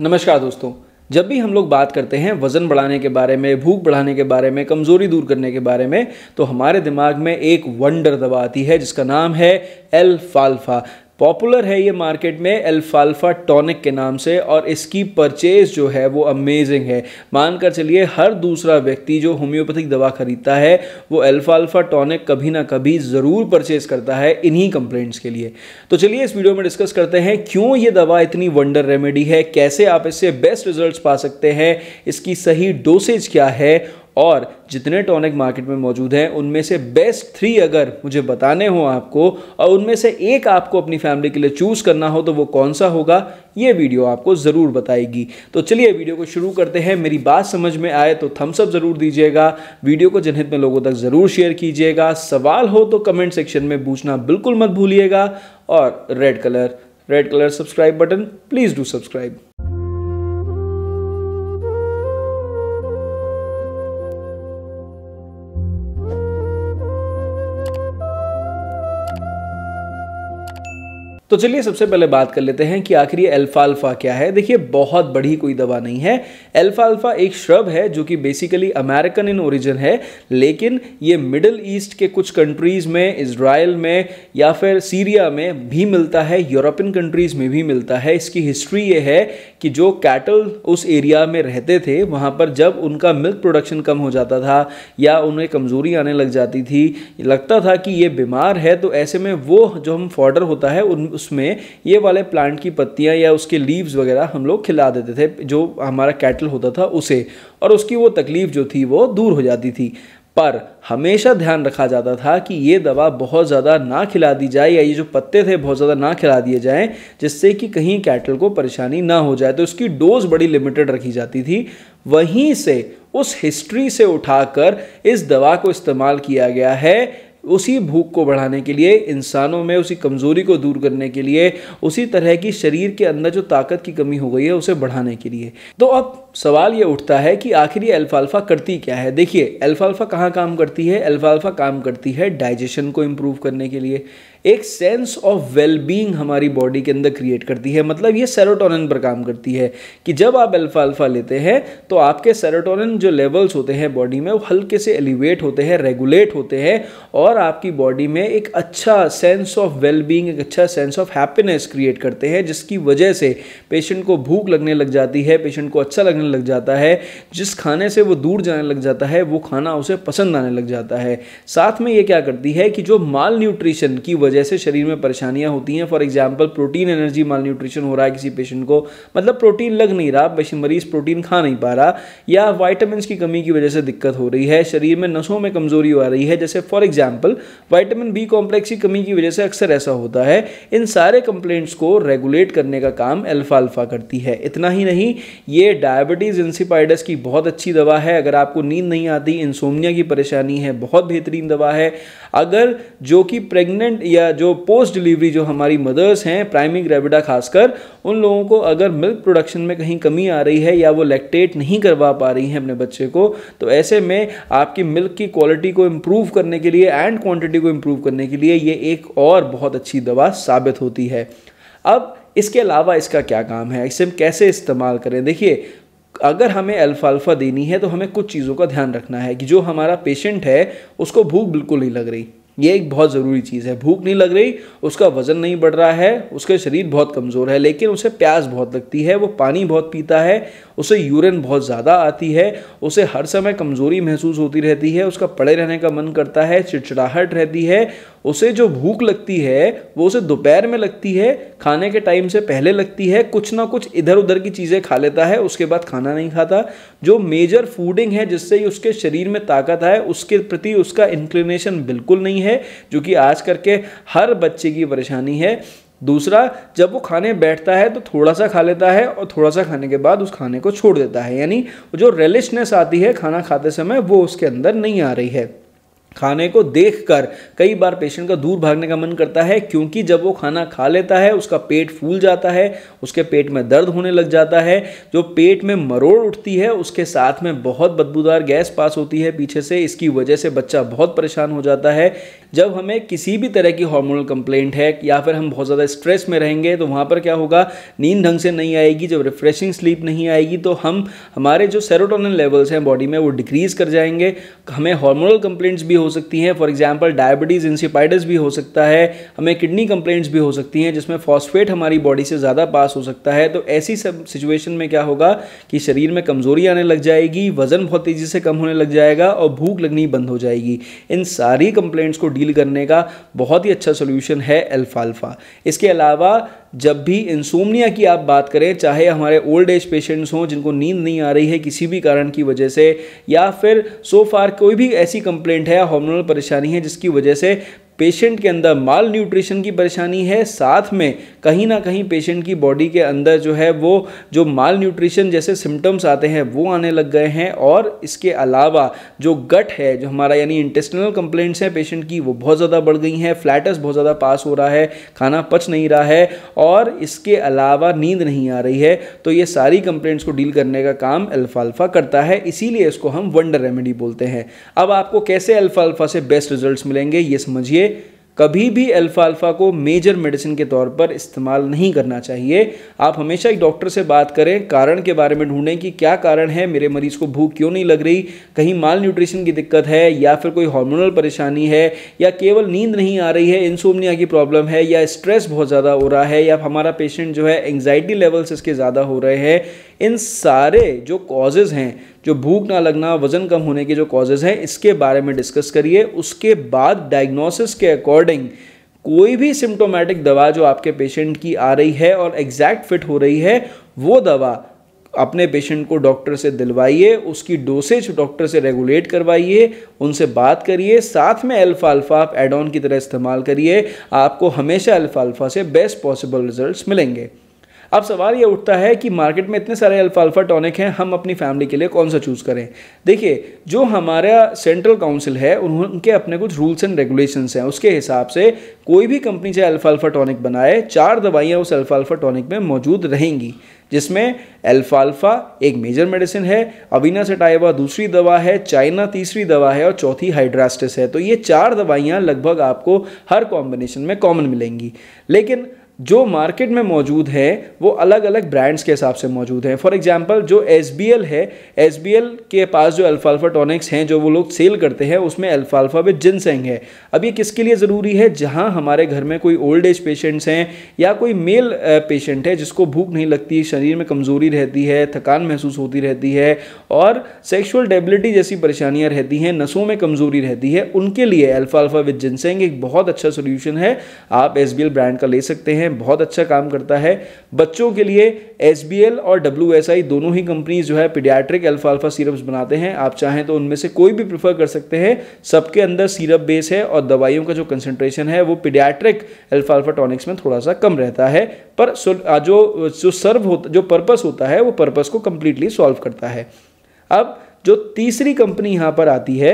नमस्कार दोस्तों जब भी हम लोग बात करते हैं वज़न बढ़ाने के बारे में भूख बढ़ाने के बारे में कमज़ोरी दूर करने के बारे में तो हमारे दिमाग में एक वंडर दवा आती है जिसका नाम है एल फाल्फा पॉपुलर है ये मार्केट में अल्फाल्फा टॉनिक के नाम से और इसकी परचेज जो है वो अमेजिंग है मानकर चलिए हर दूसरा व्यक्ति जो होम्योपैथिक दवा खरीदता है वो अल्फाल्फा टॉनिक कभी ना कभी ज़रूर परचेज करता है इन्हीं कंप्लेंट्स के लिए तो चलिए इस वीडियो में डिस्कस करते हैं क्यों ये दवा इतनी वंडर रेमेडी है कैसे आप इससे बेस्ट रिजल्ट पा सकते हैं इसकी सही डोसेज क्या है और जितने टॉनिक मार्केट में मौजूद हैं उनमें से बेस्ट थ्री अगर मुझे बताने हो आपको और उनमें से एक आपको अपनी फैमिली के लिए चूज़ करना हो तो वो कौन सा होगा ये वीडियो आपको ज़रूर बताएगी तो चलिए वीडियो को शुरू करते हैं मेरी बात समझ में आए तो थम्सअप ज़रूर दीजिएगा वीडियो को जनहित में लोगों तक ज़रूर शेयर कीजिएगा सवाल हो तो कमेंट सेक्शन में पूछना बिल्कुल मत भूलिएगा और red colour red colour subscribe button please do subscribe तो चलिए सबसे पहले बात कर लेते हैं कि आखिर ये अल्फा क्या है देखिए बहुत बड़ी कोई दवा नहीं है अल्फा एक श्रब है जो कि बेसिकली अमेरिकन इन ओरिजिन है लेकिन ये मिडल ईस्ट के कुछ कंट्रीज़ में इसराइल में या फिर सीरिया में भी मिलता है यूरोपियन कंट्रीज़ में भी मिलता है इसकी हिस्ट्री ये है कि जो कैटल उस एरिया में रहते थे वहाँ पर जब उनका मिल्क प्रोडक्शन कम हो जाता था या उन्हें कमज़ोरी आने लग जाती थी लगता था कि ये बीमार है तो ऐसे में वो जो हम फॉर्डर होता है उन उसमें ये वाले प्लांट की पत्तियाँ या उसके लीव्स वगैरह हम लोग खिला देते थे जो हमारा कैटल होता था उसे और उसकी वो तकलीफ़ जो थी वो दूर हो जाती थी पर हमेशा ध्यान रखा जाता था कि ये दवा बहुत ज़्यादा ना खिला दी जाए या ये जो पत्ते थे बहुत ज़्यादा ना खिला दिए जाएं जिससे कि कहीं कैटल को परेशानी ना हो जाए तो उसकी डोज़ बड़ी लिमिटेड रखी जाती थी वहीं से उस हिस्ट्री से उठाकर इस दवा को इस्तेमाल किया गया है उसी भूख को बढ़ाने के लिए इंसानों में उसी कमज़ोरी को दूर करने के लिए उसी तरह की शरीर के अंदर जो ताकत की कमी हो गई है उसे बढ़ाने के लिए तो अब सवाल ये उठता है कि आखिर ये अल्फाल्फा करती क्या है देखिए अल्फाल्फा कहाँ काम करती है अल्फाल्फा काम करती है डाइजेशन को इम्प्रूव करने के लिए एक सेंस ऑफ वेलबींग हमारी बॉडी के अंदर क्रिएट करती है मतलब ये सेरोटोनिन पर काम करती है कि जब आप अल्फाल्फा लेते हैं तो आपके सेरोटोनिन जो लेवल्स होते हैं बॉडी में वो हल्के से एलिवेट होते हैं रेगुलेट होते हैं और आपकी बॉडी में एक अच्छा सेंस ऑफ वेलबींग एक अच्छा सेंस ऑफ हैप्पीनेस क्रिएट करते हैं जिसकी वजह से पेशेंट को भूख लगने लग जाती है पेशेंट को अच्छा लगने करने लग जाता है जिस खाने से वो दूर जाने लग जाता है वो खाना उसे पसंद आने लग जाता है साथ में ये क्या करती है कि जो माल न्यूट्रिशन की वजह से शरीर में परेशानियाँ होती हैं for example protein energy malnutrition हो रहा है किसी पेशेंट को मतलब प्रोटीन लग नहीं रहा मरीज प्रोटीन खा नहीं पा रहा या वाइटामिन की कमी की वजह से दिक्कत हो रही है शरीर में नसों में कमजोरी आ रही है जैसे for example vitamin B complex की कमी की वजह से अक्सर ऐसा होता है इन सारे कंप्लेंट्स को रेगुलेट करने का काम अल्फा अल्फा करती है इतना ही नहीं ये डायबिटीज प्रॉपर्टीज़ इंसिपाइडस की बहुत अच्छी दवा है अगर आपको नींद नहीं आती इंसोमिया की परेशानी है बहुत बेहतरीन दवा है अगर जो कि प्रेग्नेंट या जो पोस्ट डिलीवरी जो हमारी मदर्स हैं प्राइमिंग ग्रेविडा खासकर उन लोगों को अगर मिल्क प्रोडक्शन में कहीं कमी आ रही है या वो लैक्टेट नहीं करवा पा रही हैं अपने बच्चे को तो ऐसे में आपकी मिल्क की क्वालिटी को इम्प्रूव करने के लिए एंड क्वान्टिटी को इम्प्रूव करने के लिए ये एक और बहुत अच्छी दवा साबित होती है अब इसके अलावा इसका क्या काम है इसे हम कैसे इस्तेमाल करें देखिए अगर हमें अल्फ़ाल्फ़ा देनी है तो हमें कुछ चीज़ों का ध्यान रखना है कि जो हमारा पेशेंट है उसको भूख बिल्कुल नहीं लग रही ये एक बहुत ज़रूरी चीज़ है भूख नहीं लग रही उसका वज़न नहीं बढ़ रहा है उसका शरीर बहुत कमज़ोर है लेकिन उसे प्यास बहुत लगती है वो पानी बहुत पीता है उसे यूरिन बहुत ज़्यादा आती है उसे हर समय कमज़ोरी महसूस होती रहती है उसका पड़े रहने का मन करता है चिड़चिड़ाहट रहती है उसे जो भूख लगती है वो उसे दोपहर में लगती है खाने के टाइम से पहले लगती है कुछ ना कुछ इधर उधर की चीज़ें खा लेता है उसके बाद खाना नहीं खाता जो मेजर फूडिंग है जिससे उसके शरीर में ताकत आए उसके प्रति उसका इंक्लिनेशन बिल्कुल नहीं है है जो कि आज करके हर बच्चे की परेशानी है दूसरा जब वो खाने बैठता है तो थोड़ा सा खा लेता है और थोड़ा सा खाने के बाद उस खाने को छोड़ देता है यानी जो रेलिशनेस आती है खाना खाते समय वो उसके अंदर नहीं आ रही है खाने को देखकर कई बार पेशेंट का दूर भागने का मन करता है क्योंकि जब वो खाना खा लेता है उसका पेट फूल जाता है उसके पेट में दर्द होने लग जाता है जो पेट में मरोड़ उठती है उसके साथ में बहुत बदबूदार गैस पास होती है पीछे से इसकी वजह से बच्चा बहुत परेशान हो जाता है जब हमें किसी भी तरह की हार्मोनल कंप्लेंट है या फिर हम बहुत ज़्यादा स्ट्रेस में रहेंगे तो वहाँ पर क्या होगा नींद ढंग से नहीं आएगी जब रिफ्रेशिंग स्लीप नहीं आएगी तो हम हमारे जो सेरोटोनिन लेवल्स हैं बॉडी में वो डिक्रीज़ कर जाएंगे हमें हार्मोनल कंप्लेंट्स भी हो हो सकती हैं फॉर एग्जाम्पल डायबिटीज़ इंसिपाइटिस भी हो सकता है हमें किडनी कंप्लेंट्स भी हो सकती हैं जिसमें फॉस्फेट हमारी बॉडी से ज़्यादा पास हो सकता है तो ऐसी सब सिचुएशन में क्या होगा कि शरीर में कमज़ोरी आने लग जाएगी वज़न बहुत तेज़ी से कम होने लग जाएगा और भूख लगनी बंद हो जाएगी इन सारी कंप्लेंट्स को डील करने का बहुत ही अच्छा सोल्यूशन है एल्फाल्फा इसके अलावा जब भी इंसोमनिया की आप बात करें चाहे हमारे ओल्ड एज पेशेंट्स हों जिनको नींद नहीं आ रही है किसी भी कारण की वजह से या फिर सो so फार कोई भी ऐसी कंप्लेंट है हॉर्मोनल परेशानी है जिसकी वजह से पेशेंट के अंदर माल न्यूट्रिशन की परेशानी है साथ में कहीं ना कहीं पेशेंट की बॉडी के अंदर जो है वो जो माल न्यूट्रिशन जैसे सिम्टम्स आते हैं वो आने लग गए हैं और इसके अलावा जो गट है जो हमारा यानी इंटेस्टिनल कंप्लेंट्स हैं पेशेंट की वो बहुत ज़्यादा बढ़ गई हैं फ्लैटस बहुत ज़्यादा पास हो रहा है खाना पच नहीं रहा है और इसके अलावा नींद नहीं आ रही है तो ये सारी कंप्लेंट्स को डील करने का काम अल्फाल्फा करता है इसीलिए इसको हम वंडर रेमेडी बोलते हैं अब आपको कैसे अल्फाल्फा से बेस्ट रिजल्ट मिलेंगे ये समझिए कभी भी अल्फ़ा अल्फ़ा को मेजर मेडिसिन के तौर पर इस्तेमाल नहीं करना चाहिए आप हमेशा एक डॉक्टर से बात करें कारण के बारे में ढूंढें कि क्या कारण है मेरे मरीज़ को भूख क्यों नहीं लग रही कहीं माल न्यूट्रिशन की दिक्कत है या फिर कोई हार्मोनल परेशानी है या केवल नींद नहीं आ रही है इंसोमनिया की प्रॉब्लम है या स्ट्रेस बहुत ज़्यादा हो रहा है या हमारा पेशेंट जो है एंग्जाइटी लेवल्स इसके ज़्यादा हो रहे हैं इन सारे जो कॉजेज़ हैं जो भूख ना लगना वज़न कम होने के जो कॉजेज़ हैं इसके बारे में डिस्कस करिए उसके बाद डायग्नोसिस के अकॉर्डिंग कोई भी सिम्टोमेटिक दवा जो आपके पेशेंट की आ रही है और एग्जैक्ट फिट हो रही है वो दवा अपने पेशेंट को डॉक्टर से दिलवाइए उसकी डोसेज डॉक्टर से रेगुलेट करवाइए उनसे बात करिए साथ में अल्फा अल्फा आप एड ऑन की तरह इस्तेमाल करिए आपको हमेशा अल्फा अल्फा से बेस्ट पॉसिबल रिजल्ट्स मिलेंगे अब सवाल ये उठता है कि मार्केट में इतने सारे अल्फाल्फा टॉनिक हैं हम अपनी फैमिली के लिए कौन सा चूज़ करें देखिए जो हमारा सेंट्रल काउंसिल है उनके अपने कुछ रूल्स एंड रेगुलेशंस हैं उसके हिसाब से कोई भी कंपनी चाहे अल्फाल्फा टॉनिक बनाए चार दवाइयाँ उस अल्फाल्फा टॉनिक में मौजूद रहेंगी जिसमें अल्फा एक मेजर मेडिसिन है अवीना सटाइवा दूसरी दवा है चाइना तीसरी दवा है और चौथी हाइड्रास्टिस है तो ये चार दवाइयाँ लगभग आपको हर कॉम्बिनेशन में कॉमन मिलेंगी लेकिन जो मार्केट में मौजूद है वो अलग अलग ब्रांड्स के हिसाब से मौजूद हैं फॉर एग्जांपल जो एस है एस के पास जो अल्फ़ाल्फ़ा टॉनिक्स हैं जो वो लोग सेल करते हैं उसमें अल्फ़ाल्फ़ा विद जिनसेंग है अब ये किसके लिए ज़रूरी है जहाँ हमारे घर में कोई ओल्ड एज पेशेंट्स हैं या कोई मेल पेशेंट है जिसको भूख नहीं लगती शरीर में कमज़ोरी रहती है थकान महसूस होती रहती है और सेक्शुअल डेबिलिटी जैसी परेशानियाँ रहती हैं नसों में कमज़ोरी रहती है उनके लिए अल्फ़ाल्फ़ा विद जिनसेंग एक बहुत अच्छा सोल्यूशन है आप एस ब्रांड का ले सकते हैं हैं बहुत अच्छा काम करता है बच्चों के लिए एस और डब्ल्यू दोनों ही कंपनी जो है पीडियाट्रिक अल्फा अल्फा सीरप्स बनाते हैं आप चाहें तो उनमें से कोई भी प्रीफर कर सकते हैं सबके अंदर सीरप बेस है और दवाइयों का जो कंसेंट्रेशन है वो पीडियाट्रिक अल्फा अल्फा टॉनिक्स में थोड़ा सा कम रहता है पर जो जो सर्व होता जो पर्पस होता है वो पर्पस को कंप्लीटली सॉल्व करता है अब जो तीसरी कंपनी यहां पर आती है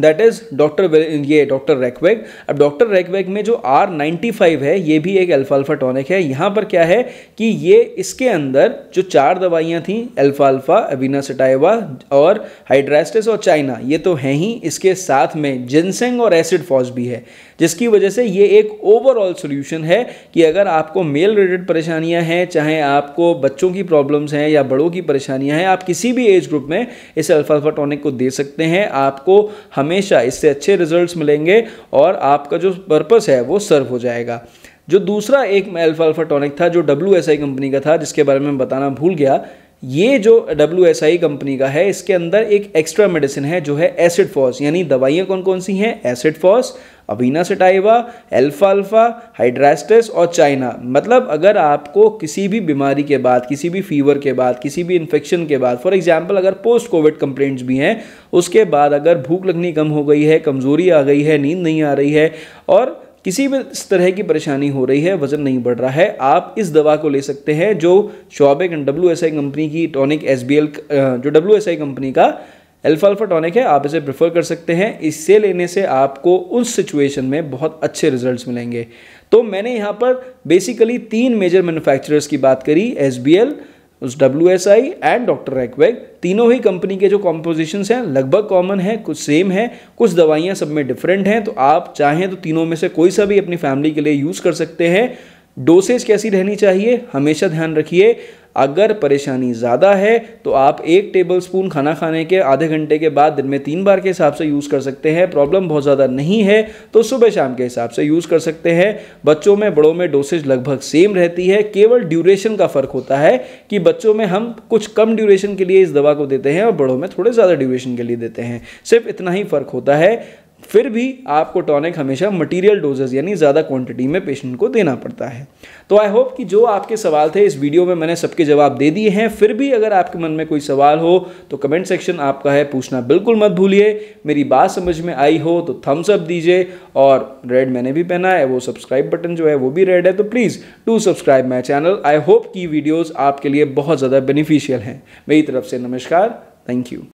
दैट इज डॉक्टर ये डॉक्टर रैकवेग अब डॉक्टर रैकवेग में जो आर नाइन्टी फाइव है ये भी एक अल्फाल्फा टॉनिक है यहाँ पर क्या है कि ये इसके अंदर जो चार दवाइयाँ थी अल्फा अबीना सटाइवा और हाइड्रास्टिस और चाइना ये तो हैं ही इसके साथ में जिनसेंग और एसिड फॉस भी है जिसकी वजह से ये एक ओवरऑल सोल्यूशन है कि अगर आपको मेल रिलेटेड परेशानियाँ हैं चाहे आपको बच्चों की प्रॉब्लम्स हैं या बड़ों की परेशानियाँ हैं आप किसी भी एज ग्रुप में इस अल्फाल्फा टॉनिक को दे सकते हैं आपको हम हमेशा इससे अच्छे रिजल्ट्स मिलेंगे और आपका जो पर्पस है वो सर्व हो जाएगा जो दूसरा एक अल्फा अल्फा टॉनिक था जो डब्ल्यू कंपनी का था जिसके बारे में बताना भूल गया ये जो डब्ल्यू एस आई कंपनी का है इसके अंदर एक एक्स्ट्रा मेडिसिन है जो है एसिड फॉस यानी दवाइयाँ कौन कौन सी हैं एसिड फॉस अबीना सटाइवा एल्फा अल्फा हाइड्रास्टिस और चाइना मतलब अगर आपको किसी भी बीमारी के बाद किसी भी फीवर के बाद किसी भी इन्फेक्शन के बाद फॉर एग्जांपल अगर पोस्ट कोविड कंप्लेंट्स भी हैं उसके बाद अगर भूख लगनी कम हो गई है कमज़ोरी आ गई है नींद नहीं आ रही है और किसी भी इस तरह की परेशानी हो रही है वजन नहीं बढ़ रहा है आप इस दवा को ले सकते हैं जो शॉबेक and W S I company की टॉनिक एस बी एल जो डब्ल्यू एस आई कंपनी का एल्फा अल्फा टॉनिक है आप इसे प्रेफर कर सकते हैं इससे लेने से आपको उस सिचुएशन में बहुत अच्छे रिजल्ट्स मिलेंगे तो मैंने यहाँ पर बेसिकली तीन मेजर मैन्युफैक्चरर्स की बात करी एस बी एल उस W S I and doctor Reckeweg तीनों ही कंपनी के जो कॉम्पोजिशन हैं लगभग कॉमन है कुछ सेम है कुछ दवाइयाँ सब में डिफरेंट हैं तो आप चाहें तो तीनों में से कोई सा भी अपनी फैमिली के लिए यूज़ कर सकते हैं डोसेज कैसी रहनी चाहिए हमेशा ध्यान रखिए अगर परेशानी ज़्यादा है तो आप एक टेबल स्पून खाना खाने के आधे घंटे के बाद दिन में तीन बार के हिसाब से यूज़ कर सकते हैं प्रॉब्लम बहुत ज़्यादा नहीं है तो सुबह शाम के हिसाब से यूज़ कर सकते हैं बच्चों में बड़ों में डोसेज लगभग सेम रहती है केवल ड्यूरेशन का फ़र्क होता है कि बच्चों में हम कुछ कम ड्यूरेशन के लिए इस दवा को देते हैं और बड़ों में थोड़े ज़्यादा ड्यूरेशन के लिए देते हैं सिर्फ इतना ही फ़र्क होता है फिर भी आपको टॉनिक हमेशा मटेरियल डोजेज यानी ज़्यादा क्वांटिटी में पेशेंट को देना पड़ता है तो आई होप कि जो आपके सवाल थे इस वीडियो में मैंने सबके जवाब दे दिए हैं फिर भी अगर आपके मन में कोई सवाल हो तो कमेंट सेक्शन आपका है पूछना बिल्कुल मत भूलिए मेरी बात समझ में आई हो तो थम्स अप दीजिए और रेड मैंने भी पहना है वो सब्सक्राइब बटन जो है वो भी रेड है तो please do subscribe my channel I hope कि वीडियोज़ आपके लिए बहुत ज़्यादा बेनिफिशियल हैं मेरी तरफ से नमस्कार थैंक यू